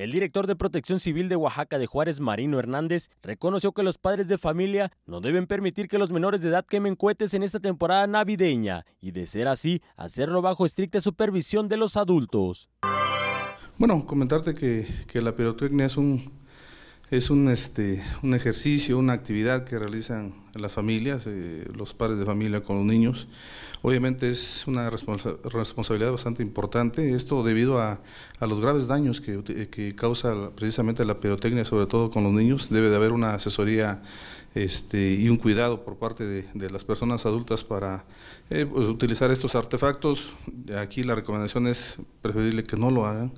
El director de Protección Civil de Oaxaca de Juárez, Marino Hernández, reconoció que los padres de familia no deben permitir que los menores de edad quemen cohetes en esta temporada navideña y, de ser así, hacerlo bajo estricta supervisión de los adultos. Bueno, comentarte que, que la pirotecnia es un es un, este, un ejercicio, una actividad que realizan las familias, eh, los padres de familia con los niños. Obviamente es una responsabilidad bastante importante, esto debido a, los graves daños que, que, causa precisamente la pirotecnia, sobre todo con los niños. Debe de haber una asesoría este, y un cuidado por parte de, las personas adultas para eh, pues, utilizar estos artefactos. Aquí la recomendación es preferible que no lo hagan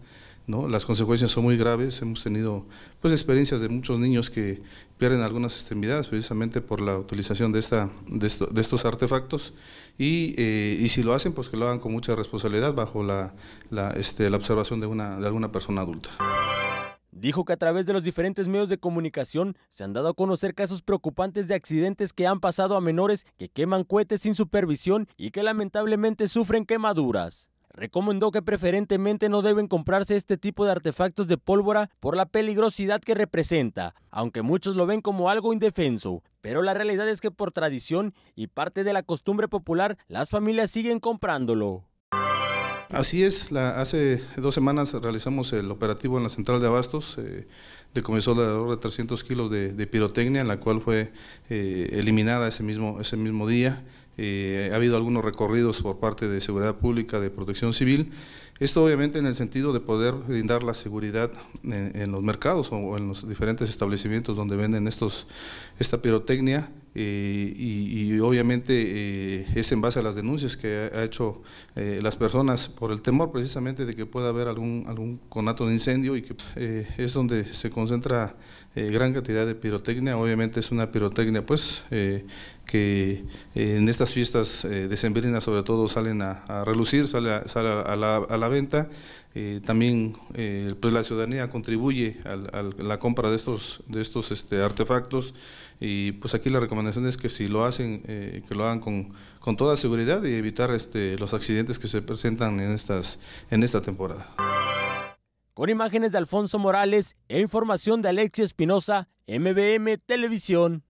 ¿no? Las consecuencias son muy graves, hemos tenido pues experiencias de muchos niños que pierden algunas extremidades precisamente por la utilización de, esta, de, estos artefactos eh, y, si lo hacen pues que lo hagan con mucha responsabilidad bajo la, este, observación de, de alguna persona adulta. Dijo que a través de los diferentes medios de comunicación se han dado a conocer casos preocupantes de accidentes que han pasado a menores que queman cohetes sin supervisión y que lamentablemente sufren quemaduras recomendó que preferentemente no deben comprarse este tipo de artefactos de pólvora por la peligrosidad que representa, aunque muchos lo ven como algo indefenso. Pero la realidad es que por tradición y parte de la costumbre popular, las familias siguen comprándolo. Así es, hace dos semanas realizamos el operativo en la central de abastos, eh, de decomisó alrededor de 300 kilos de, pirotecnia, en la cual fue eh, eliminada ese mismo, ese mismo día. Eh, ha habido algunos recorridos por parte de Seguridad Pública, de Protección Civil, esto obviamente en el sentido de poder brindar la seguridad en, los mercados o en los diferentes establecimientos donde venden estos esta pirotecnia eh, y, obviamente eh, es en base a las denuncias que ha, hecho las personas por el temor precisamente de que pueda haber algún, algún conato de incendio y que es donde se concentra gran cantidad de pirotecnia, obviamente es una pirotecnia pues que eh, en estas fiestas eh, decembrinas sobre todo salen a, relucir, salen a, sale a, la, venta. Eh, también pues la ciudadanía contribuye a, la compra de estos, de estos este, artefactos y pues aquí la recomendación es que si lo hacen, que lo hagan con, toda seguridad y evitar este, los accidentes que se presentan en, estas, en esta temporada. Con imágenes de Alfonso Morales e información de Alexia Espinosa, MBM Televisión.